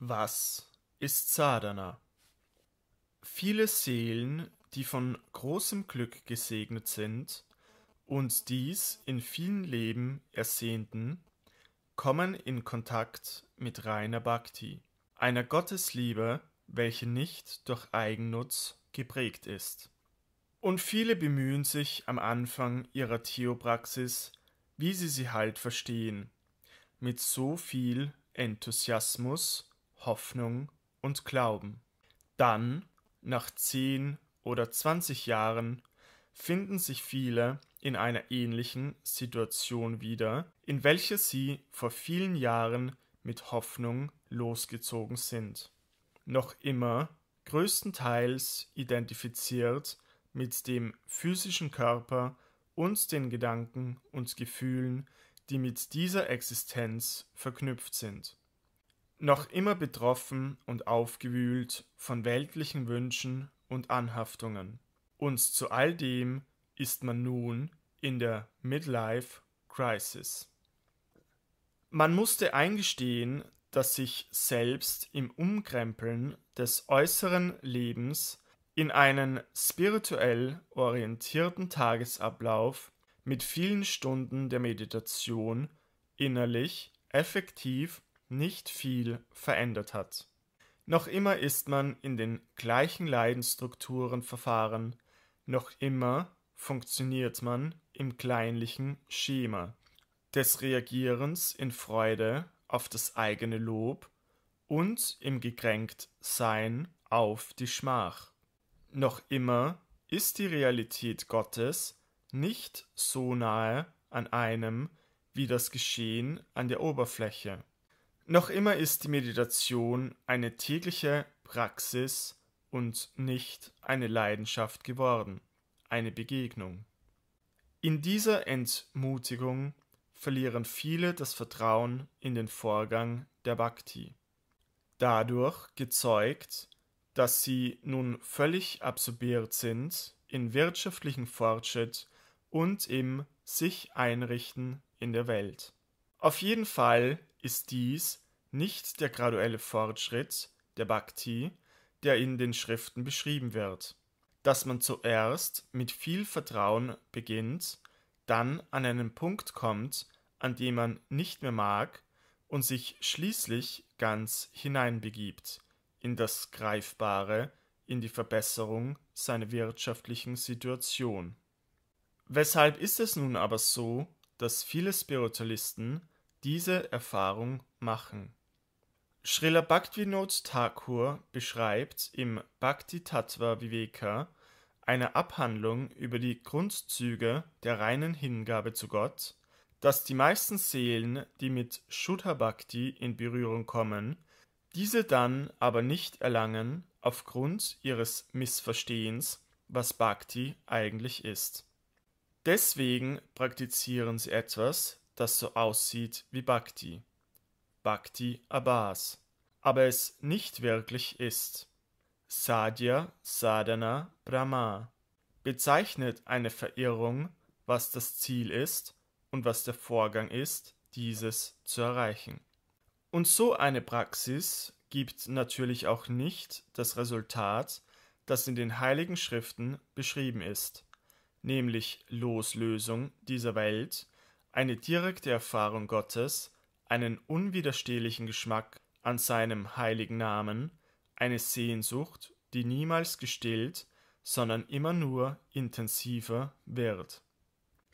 Was ist Sadhana? Viele Seelen, die von großem Glück gesegnet sind und dies in vielen Leben ersehnten, kommen in Kontakt mit reiner Bhakti, einer Gottesliebe, welche nicht durch Eigennutz geprägt ist. Und viele bemühen sich am Anfang ihrer Theopraxis, wie sie sie halt verstehen, mit so viel Enthusiasmus, Hoffnung und Glauben. Dann, nach zehn oder zwanzig Jahren, finden sich viele in einer ähnlichen Situation wieder, in welche sie vor vielen Jahren mit Hoffnung losgezogen sind. Noch immer größtenteils identifiziert mit dem physischen Körper und den Gedanken und Gefühlen, die mit dieser Existenz verknüpft sind noch immer betroffen und aufgewühlt von weltlichen Wünschen und Anhaftungen. Und zu all dem ist man nun in der Midlife Crisis. Man musste eingestehen, dass sich selbst im Umkrempeln des äußeren Lebens in einen spirituell orientierten Tagesablauf mit vielen Stunden der Meditation innerlich, effektiv nicht viel verändert hat. Noch immer ist man in den gleichen Leidensstrukturen verfahren, noch immer funktioniert man im kleinlichen Schema des Reagierens in Freude auf das eigene Lob und im Gekränktsein auf die Schmach. Noch immer ist die Realität Gottes nicht so nahe an einem wie das Geschehen an der Oberfläche. Noch immer ist die Meditation eine tägliche Praxis und nicht eine Leidenschaft geworden, eine Begegnung. In dieser Entmutigung verlieren viele das Vertrauen in den Vorgang der Bhakti. Dadurch gezeugt, dass sie nun völlig absorbiert sind in wirtschaftlichen Fortschritt und im sich einrichten in der Welt. Auf jeden Fall ist dies nicht der graduelle Fortschritt der Bhakti, der in den Schriften beschrieben wird, dass man zuerst mit viel Vertrauen beginnt, dann an einen Punkt kommt, an dem man nicht mehr mag und sich schließlich ganz hineinbegibt in das Greifbare, in die Verbesserung seiner wirtschaftlichen Situation. Weshalb ist es nun aber so, dass viele Spiritualisten diese Erfahrung machen. Srila Bhaktivinoda Thakur beschreibt im Bhakti Tattva Viveka eine Abhandlung über die Grundzüge der reinen Hingabe zu Gott, dass die meisten Seelen, die mit Shuddha Bhakti in Berührung kommen, diese dann aber nicht erlangen aufgrund ihres Missverstehens, was Bhakti eigentlich ist. Deswegen praktizieren sie etwas, das so aussieht wie Bhakti, Bhakti Abbas, aber es nicht wirklich ist. Sadhya, Sadhana, Brahma bezeichnet eine Verirrung, was das Ziel ist und was der Vorgang ist, dieses zu erreichen. Und so eine Praxis gibt natürlich auch nicht das Resultat, das in den heiligen Schriften beschrieben ist, nämlich Loslösung dieser Welt eine direkte Erfahrung Gottes, einen unwiderstehlichen Geschmack an seinem heiligen Namen, eine Sehnsucht, die niemals gestillt, sondern immer nur intensiver wird.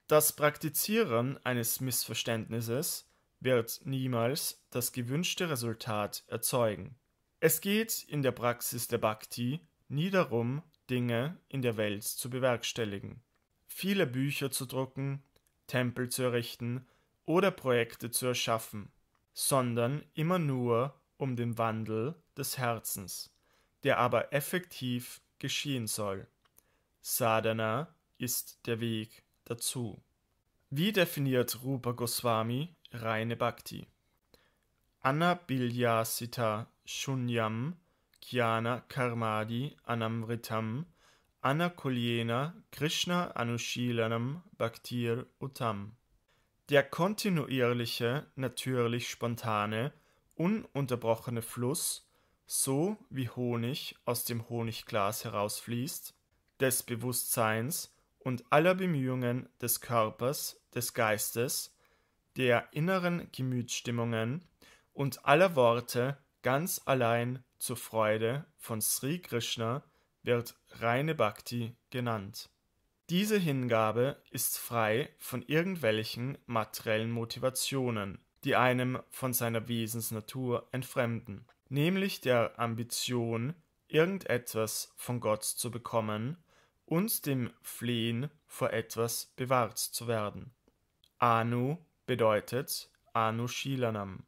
Das Praktizieren eines Missverständnisses wird niemals das gewünschte Resultat erzeugen. Es geht in der Praxis der Bhakti nie darum, Dinge in der Welt zu bewerkstelligen, viele Bücher zu drucken, Tempel zu errichten oder Projekte zu erschaffen, sondern immer nur um den Wandel des Herzens, der aber effektiv geschehen soll. Sadhana ist der Weg dazu. Wie definiert Rupa Goswami reine Bhakti? Annabilyasita Shunyam Jnana Karmadi Anamritam Anacolyena Krishna Anushilanam Bhaktir Utam. Der kontinuierliche, natürlich spontane, ununterbrochene Fluss, so wie Honig aus dem Honigglas herausfließt, des Bewusstseins und aller Bemühungen des Körpers, des Geistes, der inneren Gemütsstimmungen und aller Worte ganz allein zur Freude von Sri Krishna wird reine Bhakti genannt. Diese Hingabe ist frei von irgendwelchen materiellen Motivationen, die einem von seiner Wesensnatur entfremden, nämlich der Ambition, irgendetwas von Gott zu bekommen und dem Flehen vor etwas bewahrt zu werden. Anu bedeutet Anushilanam,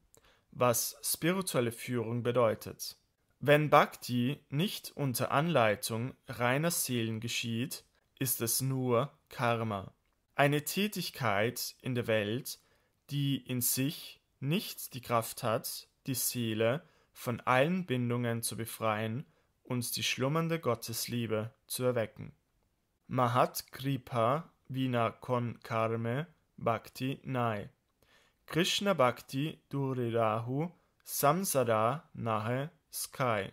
was spirituelle Führung bedeutet. Wenn Bhakti nicht unter Anleitung reiner Seelen geschieht, ist es nur Karma, eine Tätigkeit in der Welt, die in sich nicht die Kraft hat, die Seele von allen Bindungen zu befreien und die schlummernde Gottesliebe zu erwecken. Mahat Kripa Vina Kon Karme Bhakti Nai Krishna Bhakti Durirahu Samsara Nahe Sky.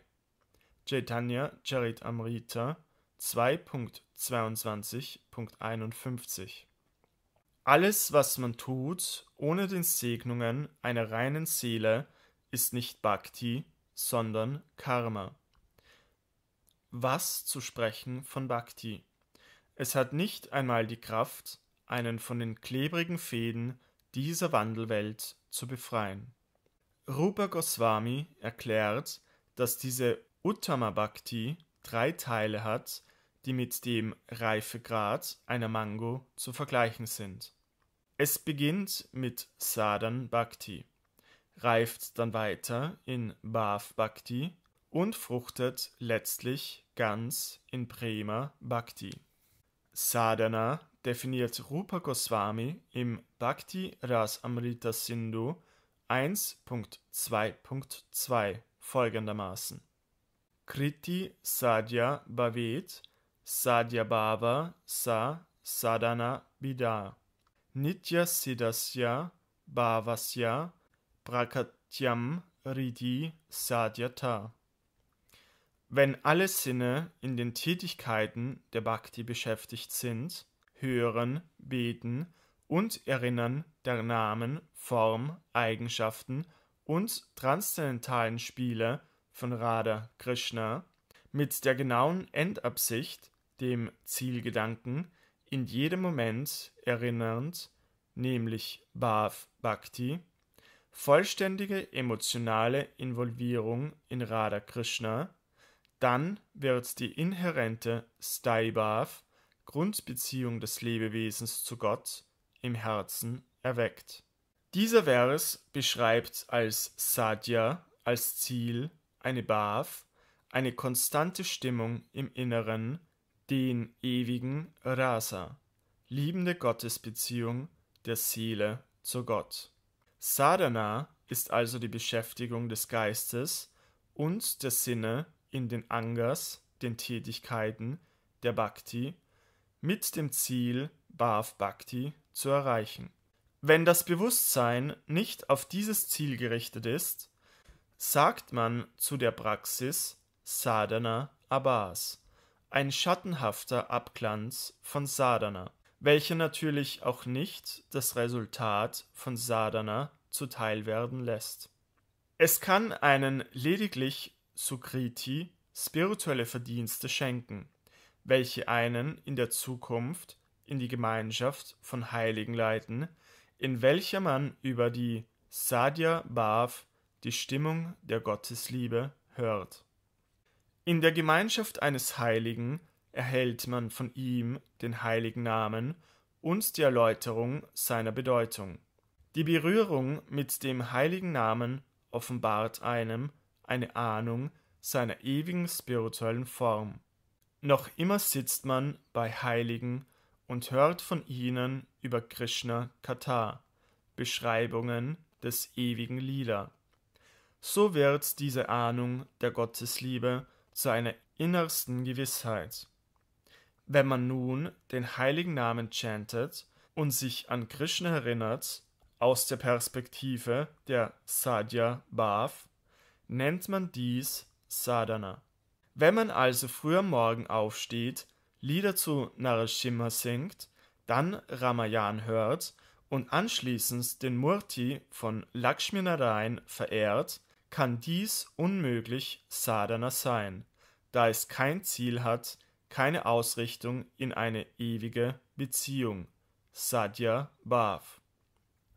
Chaitanya Charitamrita 2.22.51 Alles, was man tut, ohne den Segnungen einer reinen Seele, ist nicht Bhakti, sondern Karma. Was zu sprechen von Bhakti? Es hat nicht einmal die Kraft, einen von den klebrigen Fäden dieser Wandelwelt zu befreien. Rupa Goswami erklärt, dass diese Uttama Bhakti drei Teile hat, die mit dem Reifegrad einer Mango zu vergleichen sind. Es beginnt mit Sadhan Bhakti, reift dann weiter in Bhav Bhakti und fruchtet letztlich ganz in Prema Bhakti. Sadhana definiert Rupa Goswami im Bhakti Rasamrita Sindhu 1.2.2 folgendermaßen: Kriti Sadhya Bhavet Sadhya Bhava Sa Sadhana Bida Nitya Siddhasya Bhavasya Prakatyam Riti Sadhyata. Wenn alle Sinne in den Tätigkeiten der Bhakti beschäftigt sind, hören, beten, und erinnern der Namen, Form, Eigenschaften und transzendentalen Spiele von Radha Krishna mit der genauen Endabsicht, dem Zielgedanken, in jedem Moment erinnernd, nämlich Bhav Bhakti, vollständige emotionale Involvierung in Radha Krishna, dann wird die inhärente Staibhav, Grundbeziehung des Lebewesens zu Gott, im Herzen erweckt. Dieser Vers beschreibt als Sadhya, als Ziel, eine Bhav, eine konstante Stimmung im Inneren, den ewigen Rasa, liebende Gottesbeziehung der Seele zu Gott. Sadhana ist also die Beschäftigung des Geistes und der Sinne in den Angas, den Tätigkeiten der Bhakti, mit dem Ziel Bhav Bhakti zu erreichen. Wenn das Bewusstsein nicht auf dieses Ziel gerichtet ist, sagt man zu der Praxis Sadhana Abhas, ein schattenhafter Abglanz von Sadhana, welcher natürlich auch nicht das Resultat von Sadhana zuteil werden lässt. Es kann einen lediglich Sukriti spirituelle Verdienste schenken, welche einen in der Zukunft in die Gemeinschaft von Heiligen leiten, in welcher man über die Sadhya Bhav, die Stimmung der Gottesliebe, hört. In der Gemeinschaft eines Heiligen erhält man von ihm den heiligen Namen und die Erläuterung seiner Bedeutung. Die Berührung mit dem heiligen Namen offenbart einem eine Ahnung seiner ewigen spirituellen Form. Noch immer sitzt man bei Heiligen und hört von ihnen über Krishna Katha, Beschreibungen des ewigen Lila. So wird diese Ahnung der Gottesliebe zu einer innersten Gewissheit. Wenn man nun den heiligen Namen chantet und sich an Krishna erinnert, aus der Perspektive der Sadhya Bhav, nennt man dies Sadhana. Wenn man also früh am Morgen aufsteht Lieder zu Narasimha singt, dann Ramayan hört und anschließend den Murti von Lakshmi Narayan verehrt, kann dies unmöglich Sadhana sein, da es kein Ziel hat, keine Ausrichtung in eine ewige Beziehung. Sadhya Bhav.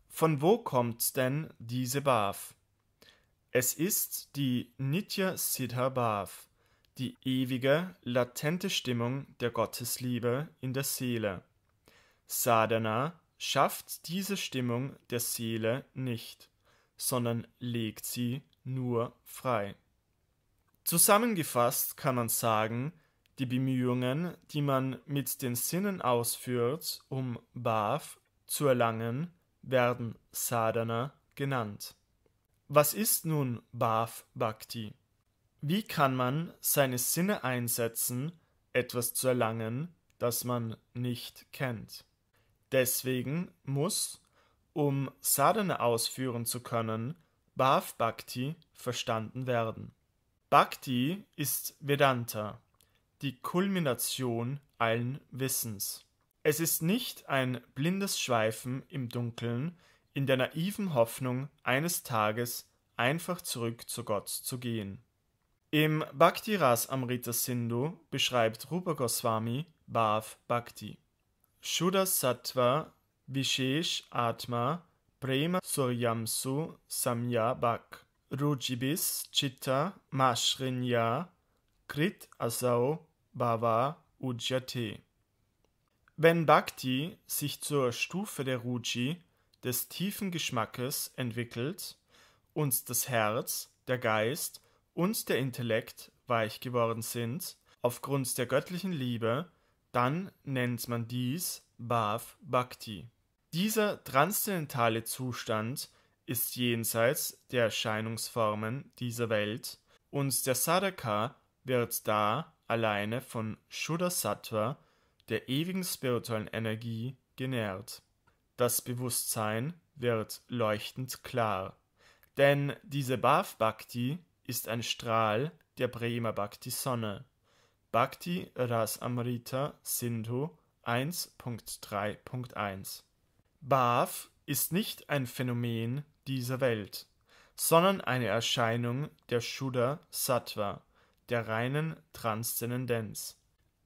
Von wo kommt denn diese Bhav? Es ist die Nitya Siddha Bhav, die ewige, latente Stimmung der Gottesliebe in der Seele. Sadhana schafft diese Stimmung der Seele nicht, sondern legt sie nur frei. Zusammengefasst kann man sagen, die Bemühungen, die man mit den Sinnen ausführt, um Bhav zu erlangen, werden Sadhana genannt. Was ist nun Bhav Bhakti? Wie kann man seine Sinne einsetzen, etwas zu erlangen, das man nicht kennt? Deswegen muss, um Sadhana ausführen zu können, Bhav Bhakti verstanden werden. Bhakti ist Vedanta, die Kulmination allen Wissens. Es ist nicht ein blindes Schweifen im Dunkeln, in der naiven Hoffnung, eines Tages einfach zurück zu Gott zu gehen. Im Bhakti Rasamrita Sindhu beschreibt Rupa Goswami Bhav Bhakti. Shuddha Sattva Vishesh Atma Prema Suryamsu Samya Bhak Rujibis Chitta Mashrinya Krit Asau Bhava Ujjate. Wenn Bhakti sich zur Stufe der Ruji, des tiefen Geschmackes, entwickelt und das Herz, der Geist und der Intellekt weich geworden sind, aufgrund der göttlichen Liebe, dann nennt man dies Bhav Bhakti. Dieser transzendentale Zustand ist jenseits der Erscheinungsformen dieser Welt und der Sadhaka wird da alleine von Shuddha Sattva, der ewigen spirituellen Energie, genährt. Das Bewusstsein wird leuchtend klar, denn diese Bhav Bhakti ist ein Strahl der Prema Bhakti Sonne. Bhakti Ras Amrita Sindhu 1.3.1 Bhav ist nicht ein Phänomen dieser Welt, sondern eine Erscheinung der Shuddha Sattva, der reinen Transzendenz.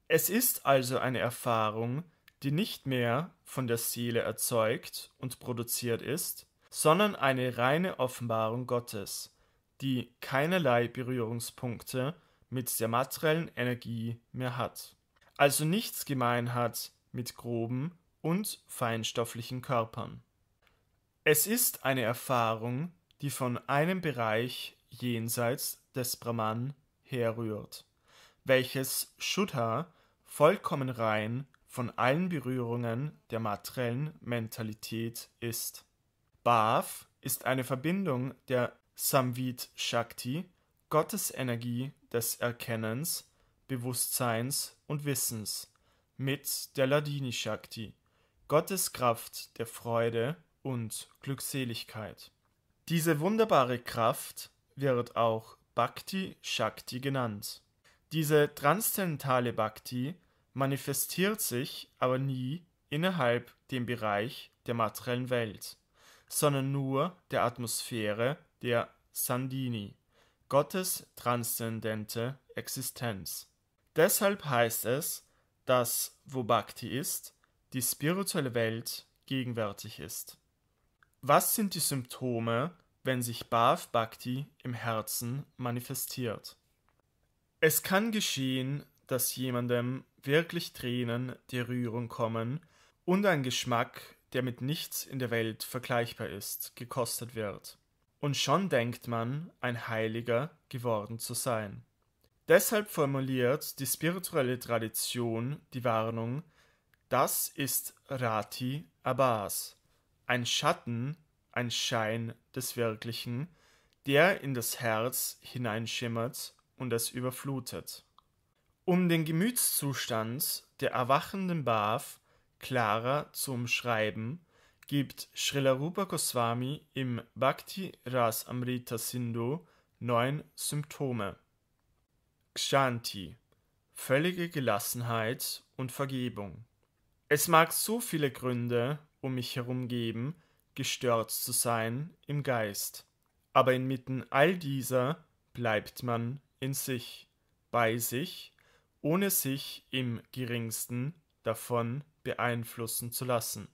Es ist also eine Erfahrung, die nicht mehr von der Seele erzeugt und produziert ist, sondern eine reine Offenbarung Gottes, die keinerlei Berührungspunkte mit der materiellen Energie mehr hat, also nichts gemein hat mit groben und feinstofflichen Körpern. Es ist eine Erfahrung, die von einem Bereich jenseits des Brahman herrührt, welches Shuddha vollkommen rein von allen Berührungen der materiellen Mentalität ist. Bhav ist eine Verbindung der Samvit Shakti, Gottesenergie des Erkennens, Bewusstseins und Wissens, mit der Ladini Shakti, Gottes Kraft der Freude und Glückseligkeit. Diese wunderbare Kraft wird auch Bhakti Shakti genannt. Diese transzendentale Bhakti manifestiert sich aber nie innerhalb dem Bereich der materiellen Welt, sondern nur der Atmosphäre der Sandini, Gottes transzendente Existenz. Deshalb heißt es, dass, wo Bhakti ist, die spirituelle Welt gegenwärtig ist. Was sind die Symptome, wenn sich Bhav Bhakti im Herzen manifestiert? Es kann geschehen, dass jemandem wirklich Tränen der Rührung kommen und ein Geschmack, der mit nichts in der Welt vergleichbar ist, gekostet wird. Und schon denkt man, ein Heiliger geworden zu sein. Deshalb formuliert die spirituelle Tradition die Warnung, das ist Rati Abbas, ein Schatten, ein Schein des Wirklichen, der in das Herz hineinschimmert und es überflutet. Um den Gemütszustand der erwachenden Baf klarer zu umschreiben, gibt Srila Goswami im Bhakti Ras Amrita Sindhu neun Symptome. Kshanti, völlige Gelassenheit und Vergebung. Es mag so viele Gründe um mich herum geben, gestört zu sein im Geist, aber inmitten all dieser bleibt man in sich, bei sich, ohne sich im geringsten davon beeinflussen zu lassen.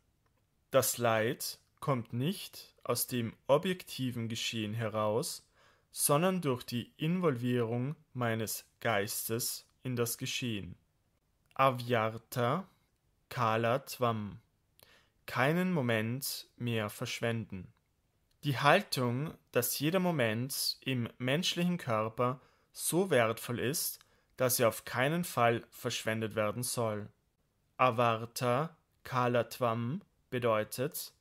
Das Leid kommt nicht aus dem objektiven Geschehen heraus, sondern durch die Involvierung meines Geistes in das Geschehen. Avyartha Kala Tvam. Keinen Moment mehr verschwenden. Die Haltung, dass jeder Moment im menschlichen Körper so wertvoll ist, dass er auf keinen Fall verschwendet werden soll. Kala Tvam bedeutet,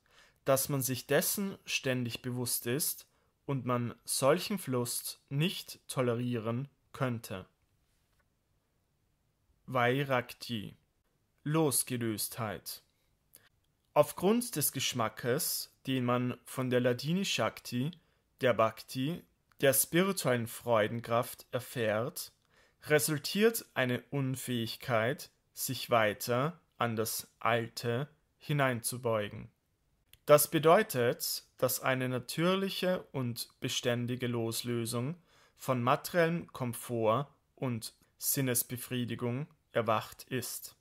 dass man sich dessen ständig bewusst ist und man solchen Fluss nicht tolerieren könnte. Vairagyi Losgelöstheit Aufgrund des Geschmackes, den man von der Ladini Shakti, der Bhakti, der spirituellen Freudenkraft erfährt, resultiert eine Unfähigkeit, sich weiter an das Alte hineinzubeugen. Das bedeutet, dass eine natürliche und beständige Loslösung von materiellem Komfort und Sinnesbefriedigung erwacht ist.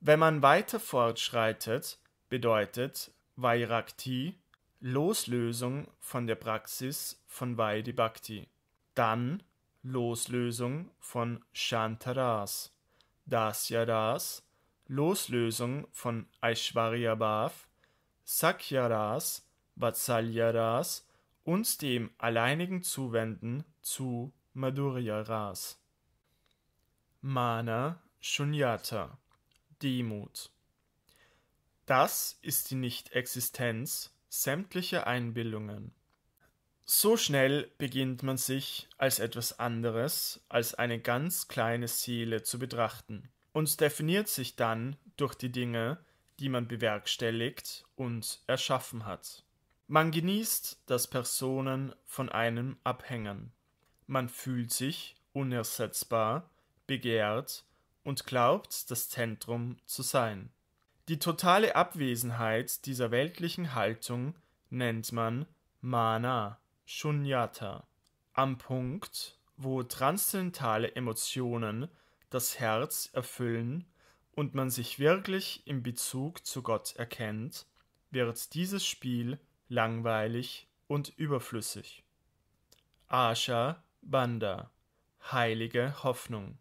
Wenn man weiter fortschreitet, bedeutet Vairakti Loslösung von der Praxis von Vaidibhakti, dann Loslösung von Shantaras, Dasyaras Loslösung von Aishwarya Bhav, Sakya Ras, Vatsalya Ras und dem alleinigen Zuwenden zu Madhurya Ras. Mana Shunyata Demut Das ist die Nichtexistenz sämtlicher Einbildungen. So schnell beginnt man sich als etwas anderes als eine ganz kleine Seele zu betrachten und definiert sich dann durch die Dinge, die man bewerkstelligt und erschaffen hat. Man genießt, dass Personen von einem abhängen. Man fühlt sich unersetzbar, begehrt und glaubt, das Zentrum zu sein. Die totale Abwesenheit dieser weltlichen Haltung nennt man Mana, Shunyata. Am Punkt, wo transzendentale Emotionen das Herz erfüllen und man sich wirklich im Bezug zu Gott erkennt, wird dieses Spiel langweilig und überflüssig. Asha Banda Heilige Hoffnung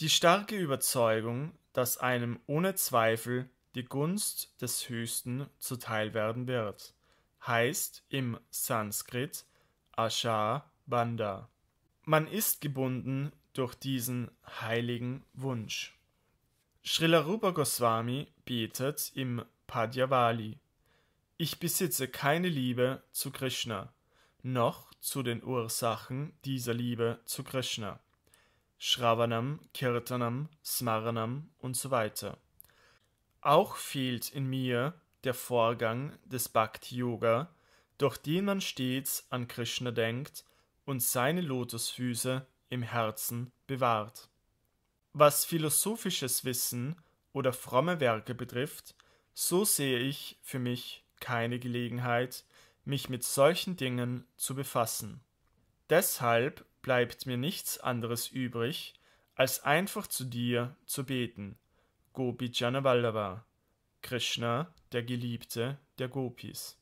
Die starke Überzeugung, dass einem ohne Zweifel die Gunst des Höchsten zuteil werden wird, heißt im Sanskrit Asha Banda. Man ist gebunden durch diesen heiligen Wunsch. Srila Rupa Goswami betet im Padjavali. Ich besitze keine Liebe zu Krishna, noch zu den Ursachen dieser Liebe zu Krishna. Shravanam, Kirtanam, Smaranam und so weiter. Auch fehlt in mir der Vorgang des Bhakti Yoga, durch den man stets an Krishna denkt und seine Lotusfüße im Herzen bewahrt. Was philosophisches Wissen oder fromme Werke betrifft, so sehe ich für mich keine Gelegenheit, mich mit solchen Dingen zu befassen. Deshalb bleibt mir nichts anderes übrig, als einfach zu dir zu beten. Gopi Janavallava, Krishna, der Geliebte der Gopis.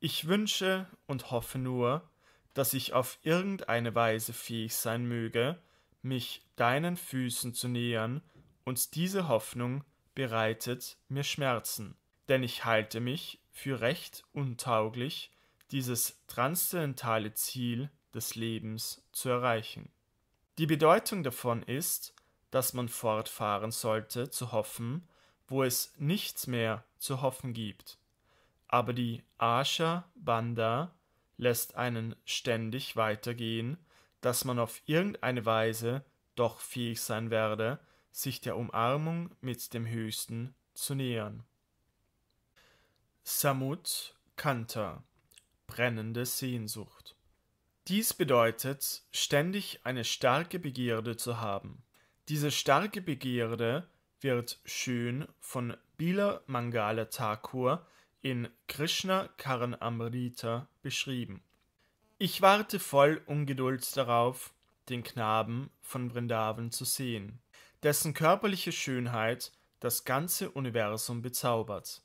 Ich wünsche und hoffe nur, dass ich auf irgendeine Weise fähig sein möge, mich deinen Füßen zu nähern, und diese Hoffnung bereitet mir Schmerzen, denn ich halte mich für recht untauglich, dieses transzendentale Ziel des Lebens zu erreichen. Die Bedeutung davon ist, dass man fortfahren sollte zu hoffen, wo es nichts mehr zu hoffen gibt. Aber die Asha Banda lässt einen ständig weitergehen, dass man auf irgendeine Weise doch fähig sein werde, sich der Umarmung mit dem Höchsten zu nähern. Samut Kanta brennende Sehnsucht. Dies bedeutet, ständig eine starke Begierde zu haben. Diese starke Begierde wird schön von Bila Mangala Thakur in Krishna Karanamrita beschrieben. Ich warte voll Ungeduld darauf, den Knaben von Vrindavan zu sehen, dessen körperliche Schönheit das ganze Universum bezaubert,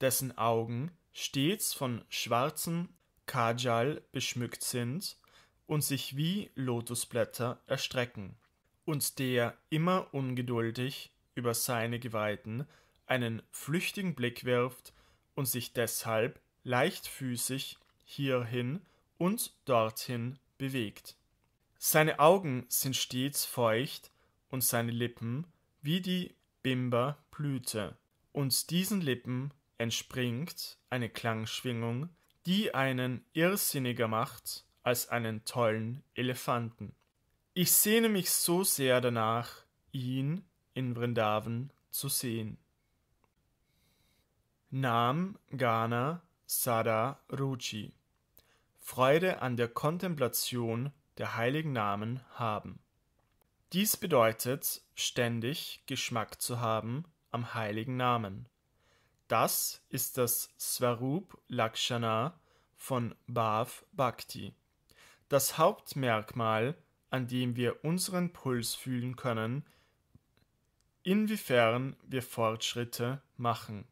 dessen Augen stets von schwarzen Kajal beschmückt sind und sich wie Lotusblätter erstrecken, und der immer ungeduldig über seine Geweihten einen flüchtigen Blick wirft und sich deshalb leichtfüßig hierhin und dorthin bewegt. Seine Augen sind stets feucht und seine Lippen wie die Bimberblüte. Und diesen Lippen entspringt eine Klangschwingung, die einen irrsinniger macht als einen tollen Elefanten. Ich sehne mich so sehr danach, ihn in Vrindavan zu sehen. Nam Gana Sada Ruchi. Freude an der Kontemplation der heiligen Namen haben. Dies bedeutet, ständig Geschmack zu haben am heiligen Namen. Das ist das Swarup Lakshana von Bhav Bhakti, das Hauptmerkmal, an dem wir unseren Puls fühlen können, inwiefern wir Fortschritte machen.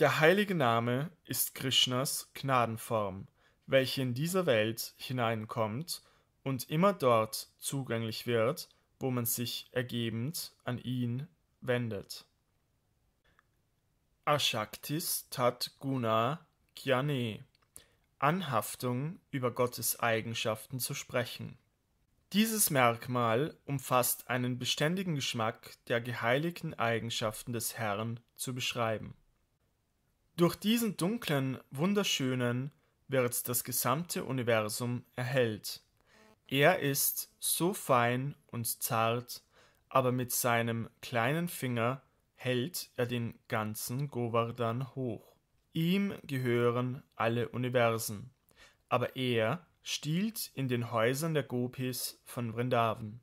Der heilige Name ist Krishnas Gnadenform, welche in dieser Welt hineinkommt und immer dort zugänglich wird, wo man sich ergebend an ihn wendet. Ashaktis tat guna kyane. Anhaftung über Gottes Eigenschaften zu sprechen. Dieses Merkmal umfasst einen beständigen Geschmack der geheiligten Eigenschaften des Herrn zu beschreiben. Durch diesen dunklen, wunderschönen wird das gesamte Universum erhellt. Er ist so fein und zart, aber mit seinem kleinen Finger hält er den ganzen Govardhan hoch. Ihm gehören alle Universen, aber er stiehlt in den Häusern der Gopis von Vrindavan.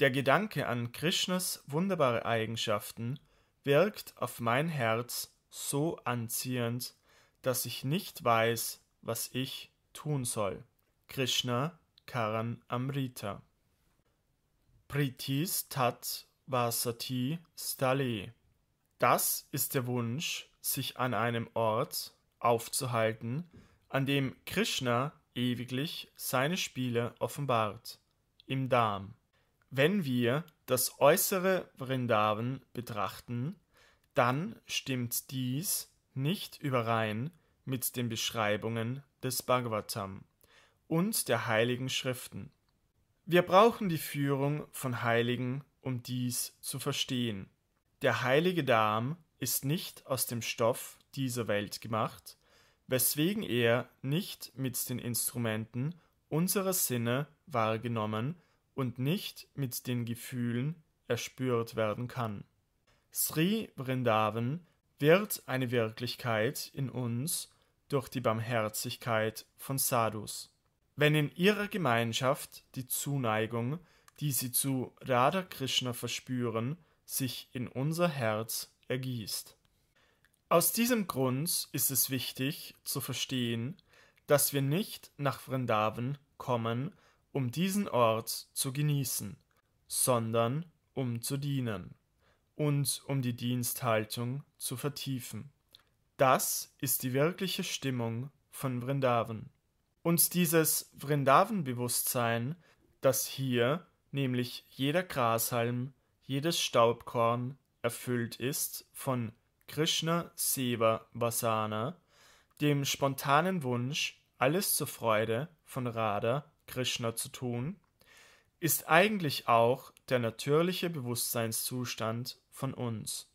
Der Gedanke an Krishnas wunderbare Eigenschaften wirkt auf mein Herz so anziehend, dass ich nicht weiß, was ich tun soll. Krishna Karan Amrita Pritis Tat Vasati Stale Das ist der Wunsch, sich an einem Ort aufzuhalten, an dem Krishna ewiglich seine Spiele offenbart, im Darm. Wenn wir das äußere Vrindavan betrachten, dann stimmt dies nicht überein mit den Beschreibungen des Bhagavatam und der heiligen Schriften. Wir brauchen die Führung von Heiligen, um dies zu verstehen. Der heilige Darm ist nicht aus dem Stoff dieser Welt gemacht, weswegen er nicht mit den Instrumenten unserer Sinne wahrgenommen und nicht mit den Gefühlen erspürt werden kann. Sri Vrindavan wird eine Wirklichkeit in uns durch die Barmherzigkeit von Sadhus. Wenn in ihrer Gemeinschaft die Zuneigung, die sie zu Radha Krishna verspüren, sich in unser Herz ergießt. Aus diesem Grund ist es wichtig zu verstehen, dass wir nicht nach Vrindavan kommen, um diesen Ort zu genießen, sondern um zu dienen und um die Diensthaltung zu vertiefen. Das ist die wirkliche Stimmung von Vrindavan. Und dieses Vrindavan-Bewusstsein, das hier, nämlich jeder Grashalm, jedes Staubkorn erfüllt ist von Krishna Seva Vasana, dem spontanen Wunsch, alles zur Freude von Radha Krishna zu tun, ist eigentlich auch der natürliche Bewusstseinszustand von uns.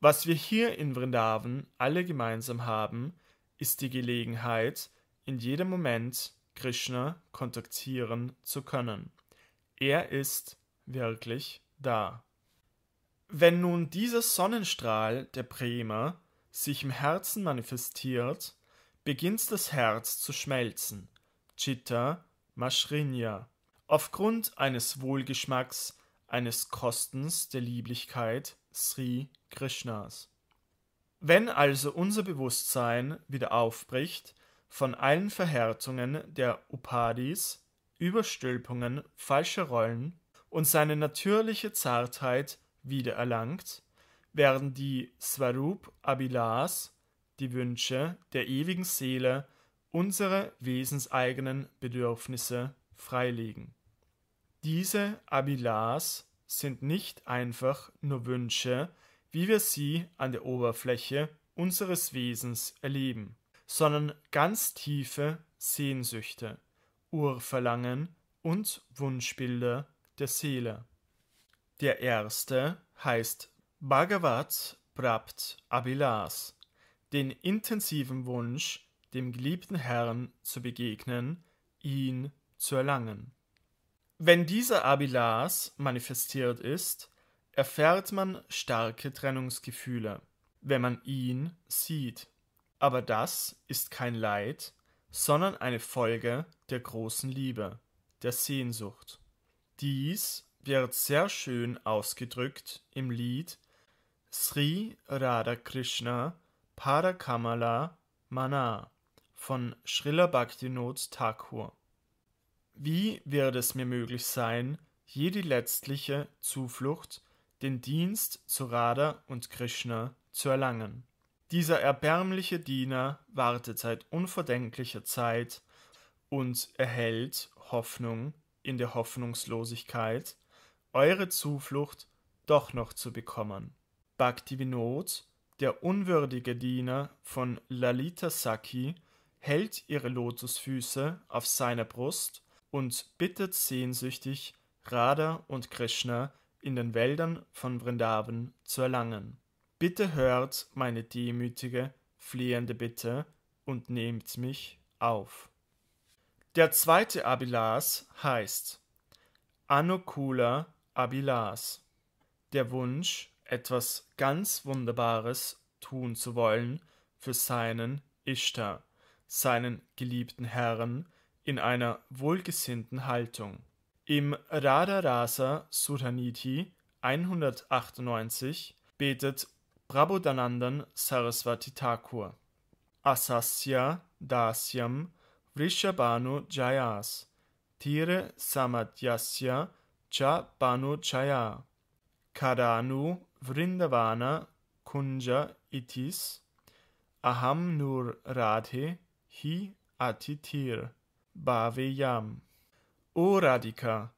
Was wir hier in Vrindavan alle gemeinsam haben, ist die Gelegenheit, in jedem Moment Krishna kontaktieren zu können. Er ist wirklich da. Wenn nun dieser Sonnenstrahl der Prema sich im Herzen manifestiert, beginnt das Herz zu schmelzen. Chitta Mashrinya. Aufgrund eines Wohlgeschmacks eines Kostens der Lieblichkeit Sri Krishnas. Wenn also unser Bewusstsein wieder aufbricht, von allen Verhärtungen der Upadis, Überstülpungen falscher Rollen und seine natürliche Zartheit wiedererlangt, werden die Swarup Abilas, die Wünsche der ewigen Seele, unsere wesenseigenen Bedürfnisse freilegen. Diese Abilars sind nicht einfach nur Wünsche, wie wir sie an der Oberfläche unseres Wesens erleben, sondern ganz tiefe Sehnsüchte, Urverlangen und Wunschbilder der Seele. Der erste heißt Bhagavat Prapt Abilas, den intensiven Wunsch, dem geliebten Herrn zu begegnen, ihn zu erlangen. Wenn dieser Abilas manifestiert ist, erfährt man starke Trennungsgefühle, wenn man ihn sieht. Aber das ist kein Leid, sondern eine Folge der großen Liebe, der Sehnsucht. Dies wird sehr schön ausgedrückt im Lied Sri Radha Krishna Parakamala Mana von Srila Bhaktinod Thakur. Wie wird es mir möglich sein, je die letztliche Zuflucht, den Dienst zu Radha und Krishna zu erlangen? Dieser erbärmliche Diener wartet seit unverdenklicher Zeit und erhält Hoffnung in der Hoffnungslosigkeit, eure Zuflucht doch noch zu bekommen. Bhaktivinod, der unwürdige Diener von Lalita Saki, hält ihre Lotusfüße auf seiner Brust und bittet sehnsüchtig, Radha und Krishna in den Wäldern von Vrindavan zu erlangen. Bitte hört meine demütige, flehende Bitte und nehmt mich auf. Der zweite Abilas heißt Anukula Abilas. Der Wunsch, etwas ganz Wunderbares tun zu wollen für seinen Ishta, seinen geliebten Herrn, in einer wohlgesinnten Haltung. Im Radharasa Sudhanidhi 198 betet Prabodhanandan Saraswati Thakur Asasya Dasyam Vrishabhanu Jayas Tire Samadhyasya Cha Banu Chaya Karanu Vrindavana Kunja Itis Aham Nur Radhe Hi Atitir Yam. O Radhika,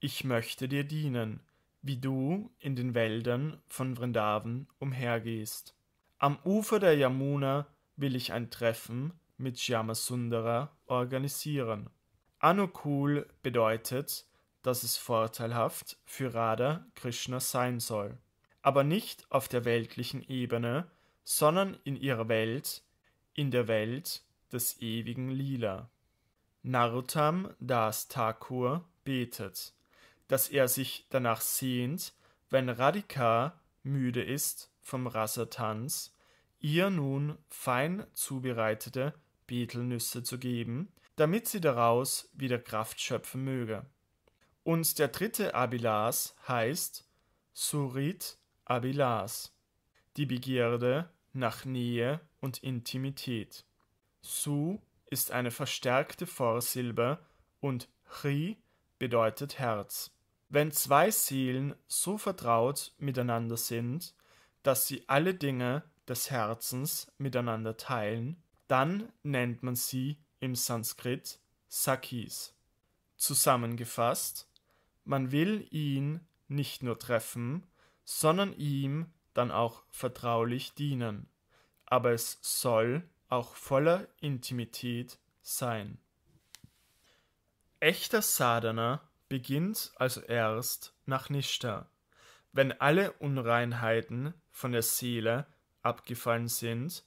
ich möchte dir dienen, wie du in den Wäldern von Vrindavan umhergehst. Am Ufer der Yamuna will ich ein Treffen mit Jamasundara organisieren. Anukul bedeutet, dass es vorteilhaft für Radha Krishna sein soll, aber nicht auf der weltlichen Ebene, sondern in ihrer Welt, in der Welt des ewigen Lila. Narutam Das Thakur betet, dass er sich danach sehnt, wenn Radhika müde ist vom Rasatanz, ihr nun fein zubereitete Betelnüsse zu geben, damit sie daraus wieder Kraft schöpfen möge. Und der dritte Abilas heißt Surit Abilas, die Begierde nach Nähe und Intimität. Su ist eine verstärkte Vorsilbe und Chri bedeutet Herz. Wenn zwei Seelen so vertraut miteinander sind, dass sie alle Dinge des Herzens miteinander teilen, dann nennt man sie im Sanskrit Sakis. Zusammengefasst, man will ihn nicht nur treffen, sondern ihm dann auch vertraulich dienen, aber es soll auch voller Intimität sein. Echter Sadhana beginnt also erst nach Nishta, wenn alle Unreinheiten von der Seele abgefallen sind,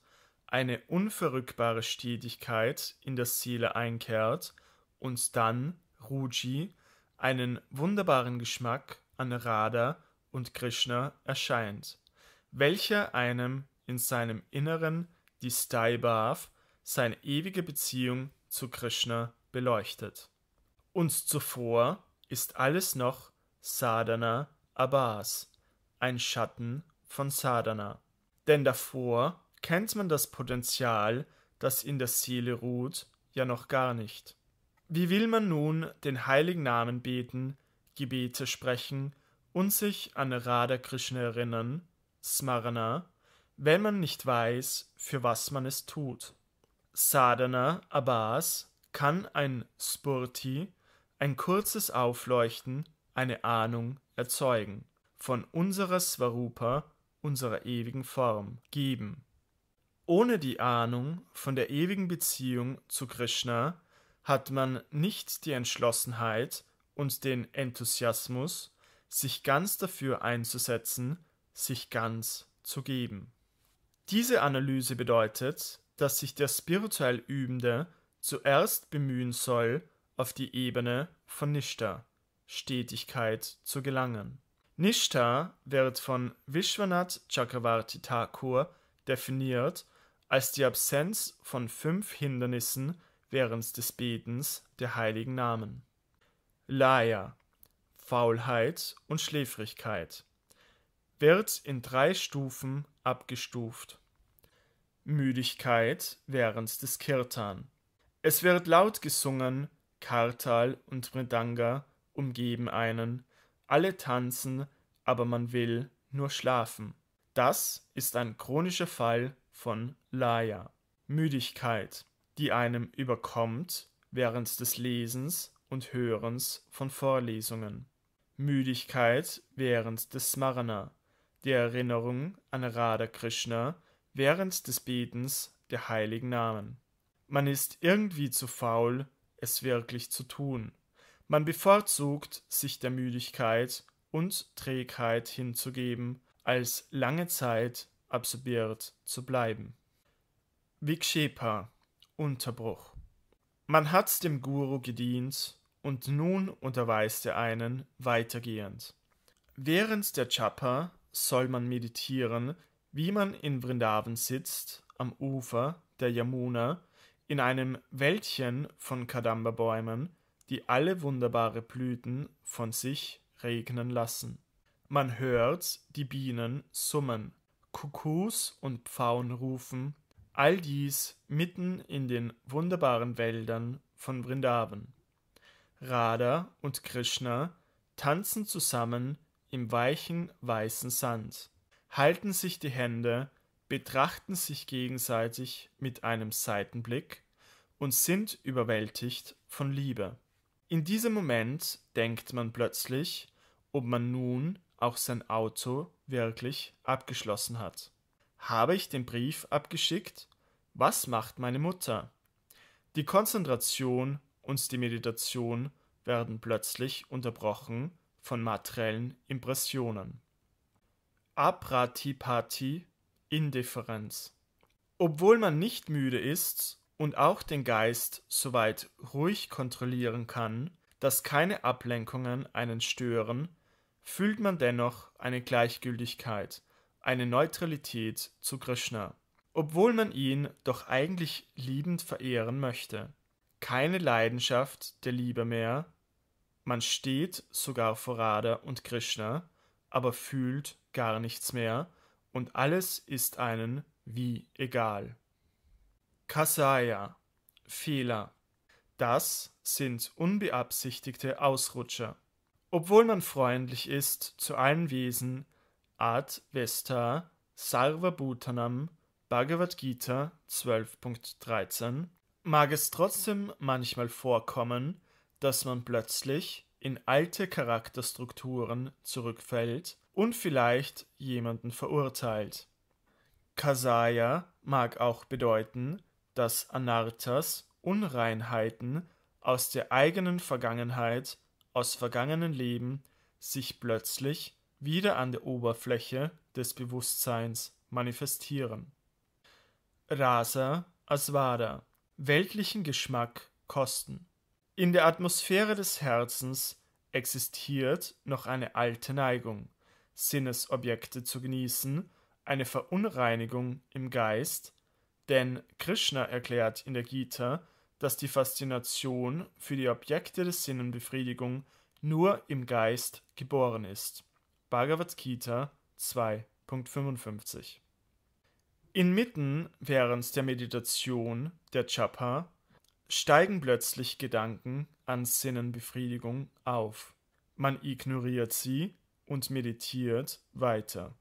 eine unverrückbare Stetigkeit in der Seele einkehrt und dann Ruji einen wunderbaren Geschmack an Radha und Krishna erscheint, welcher einem in seinem Inneren die Staibhav seine ewige Beziehung zu Krishna, beleuchtet. Und zuvor ist alles noch Sadhana Abhas, ein Schatten von Sadhana. Denn davor kennt man das Potenzial, das in der Seele ruht, ja noch gar nicht. Wie will man nun den heiligen Namen beten, Gebete sprechen und sich an Radha Krishna erinnern, Smarana, wenn man nicht weiß, für was man es tut. Sadhana Abhas, kann ein Spurti, ein kurzes Aufleuchten, eine Ahnung erzeugen, von unserer Svarupa, unserer ewigen Form, geben. Ohne die Ahnung von der ewigen Beziehung zu Krishna hat man nicht die Entschlossenheit und den Enthusiasmus, sich ganz dafür einzusetzen, sich ganz zu geben. Diese Analyse bedeutet, dass sich der spirituell Übende zuerst bemühen soll, auf die Ebene von Nishta Stetigkeit zu gelangen. Nishta wird von Vishwanath Chakravarti Thakur definiert als die Absenz von fünf Hindernissen während des Betens der heiligen Namen. Laya, Faulheit und Schläfrigkeit wird in drei Stufen abgestuft. Müdigkeit während des Kirtan. Es wird laut gesungen, Kartal und Mridanga umgeben einen, alle tanzen, aber man will nur schlafen. Das ist ein chronischer Fall von Laya. Müdigkeit, die einem überkommt während des Lesens und Hörens von Vorlesungen. Müdigkeit während des Smarana die Erinnerung an Radha Krishna während des Betens der heiligen Namen. Man ist irgendwie zu faul, es wirklich zu tun. Man bevorzugt, sich der Müdigkeit und Trägheit hinzugeben, als lange Zeit absorbiert zu bleiben. Vikshepa Unterbruch Man hat dem Guru gedient und nun unterweist er einen weitergehend. Während der Chapa soll man meditieren, wie man in Vrindavan sitzt, am Ufer der Yamuna, in einem Wäldchen von Kadamba-Bäumen, die alle wunderbare Blüten von sich regnen lassen. Man hört die Bienen summen, Kuckus und Pfauen rufen, all dies mitten in den wunderbaren Wäldern von Vrindavan. Radha und Krishna tanzen zusammen im weichen, weißen Sand, halten sich die Hände, betrachten sich gegenseitig mit einem Seitenblick und sind überwältigt von Liebe. In diesem Moment denkt man plötzlich, ob man nun auch sein Auto wirklich abgeschlossen hat. Habe ich den Brief abgeschickt? Was macht meine Mutter? Die Konzentration und die Meditation werden plötzlich unterbrochen von materiellen Impressionen. Apratipati, Indifferenz. Obwohl man nicht müde ist und auch den Geist soweit ruhig kontrollieren kann, dass keine Ablenkungen einen stören, fühlt man dennoch eine Gleichgültigkeit, eine Neutralität zu Krishna, obwohl man ihn doch eigentlich liebend verehren möchte. Keine Leidenschaft der Liebe mehr, man steht sogar vor Radha und Krishna, aber fühlt gar nichts mehr und alles ist einen wie egal. Kasaya Fehler. Das sind unbeabsichtigte Ausrutscher. Obwohl man freundlich ist zu allen Wesen, Ad Vesta Sarvabhutanam Bhagavad Gita 12.13, mag es trotzdem manchmal vorkommen, dass man plötzlich in alte Charakterstrukturen zurückfällt und vielleicht jemanden verurteilt. Kasaya mag auch bedeuten, dass Anartas Unreinheiten aus der eigenen Vergangenheit, aus vergangenen Leben sich plötzlich wieder an der Oberfläche des Bewusstseins manifestieren. Rasa Asvada weltlichen Geschmack kosten. In der Atmosphäre des Herzens existiert noch eine alte Neigung, Sinnesobjekte zu genießen, eine Verunreinigung im Geist, denn Krishna erklärt in der Gita, dass die Faszination für die Objekte der Sinnenbefriedigung nur im Geist geboren ist. Bhagavad Gita 2.55 Inmitten während der Meditation, der Japa, steigen plötzlich Gedanken an Sinnenbefriedigung auf. Man ignoriert sie und meditiert weiter.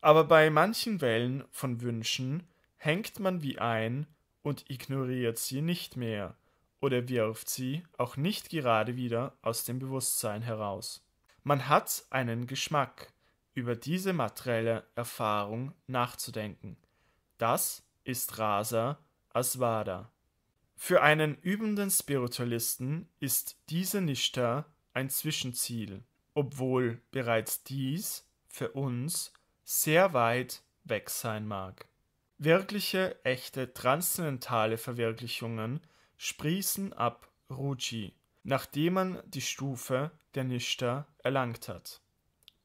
Aber bei manchen Wellen von Wünschen hängt man wie ein und ignoriert sie nicht mehr oder wirft sie auch nicht gerade wieder aus dem Bewusstsein heraus. Man hat einen Geschmack, über diese materielle Erfahrung nachzudenken. Das ist Rasa Asvada. Für einen übenden Spiritualisten ist diese Nishta ein Zwischenziel, obwohl bereits dies für uns sehr weit weg sein mag. Wirkliche, echte transzendentale Verwirklichungen sprießen ab Ruji, nachdem man die Stufe der Nishta erlangt hat.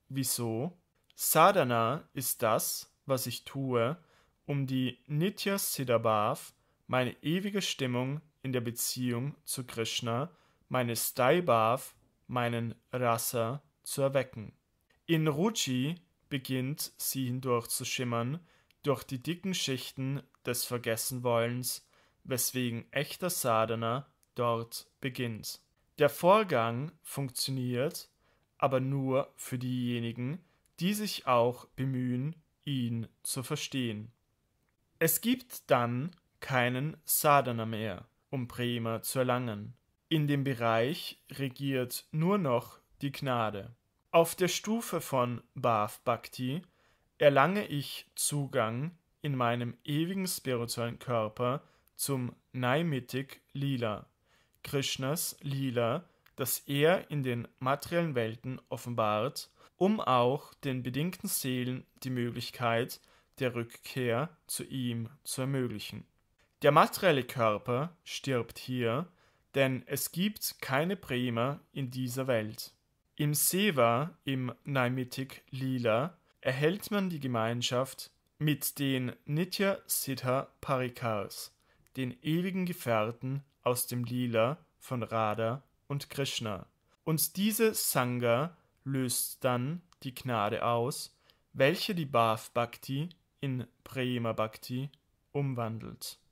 Wieso? Sadhana ist das, was ich tue, um die Nitya Siddhabhav meine ewige Stimmung in der Beziehung zu Krishna, meine Staibhav, meinen Rasa zu erwecken. In Ruchi beginnt sie hindurch zu schimmern durch die dicken Schichten des Vergessenwollens, weswegen echter Sadhana dort beginnt. Der Vorgang funktioniert aber nur für diejenigen, die sich auch bemühen, ihn zu verstehen. Es gibt dann keinen Sadhana mehr, um Prema zu erlangen. In dem Bereich regiert nur noch die Gnade. Auf der Stufe von Bhav Bhakti erlange ich Zugang in meinem ewigen spirituellen Körper zum Naimittik Lila, Krishnas Lila, das er in den materiellen Welten offenbart, um auch den bedingten Seelen die Möglichkeit der Rückkehr zu ihm zu ermöglichen. Der materielle Körper stirbt hier, denn es gibt keine Bremer in dieser Welt. Im Seva, im Naimitik Lila, erhält man die Gemeinschaft mit den Nitya Siddha Parikars, den ewigen Gefährten aus dem Lila von Radha und Krishna. Und diese Sangha löst dann die Gnade aus, welche die Bhav Bhakti in Prema Bhakti umwandelt.